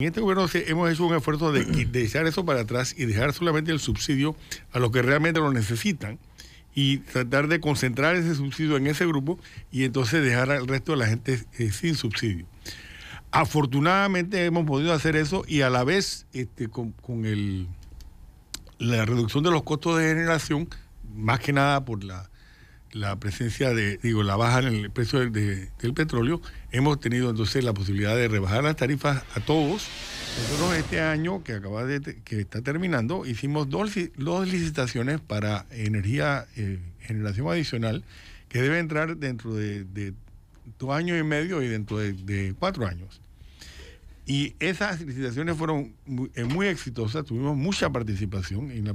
En este gobierno hemos hecho un esfuerzo de, de echar eso para atrás y dejar solamente el subsidio a los que realmente lo necesitan y tratar de concentrar ese subsidio en ese grupo y entonces dejar al resto de la gente eh, sin subsidio. Afortunadamente hemos podido hacer eso y a la vez este, con, la reducción de los costos de generación, más que nada por la la presencia de, digo, la baja en el precio del petróleo, hemos tenido entonces la posibilidad de rebajar las tarifas a todos. Nosotros este año que acaba de, que está terminando, hicimos dos, dos licitaciones para energía, eh, generación adicional, que debe entrar dentro de, dos años y medio y dentro de, cuatro años. Y esas licitaciones fueron muy, eh, exitosas, tuvimos mucha participación en la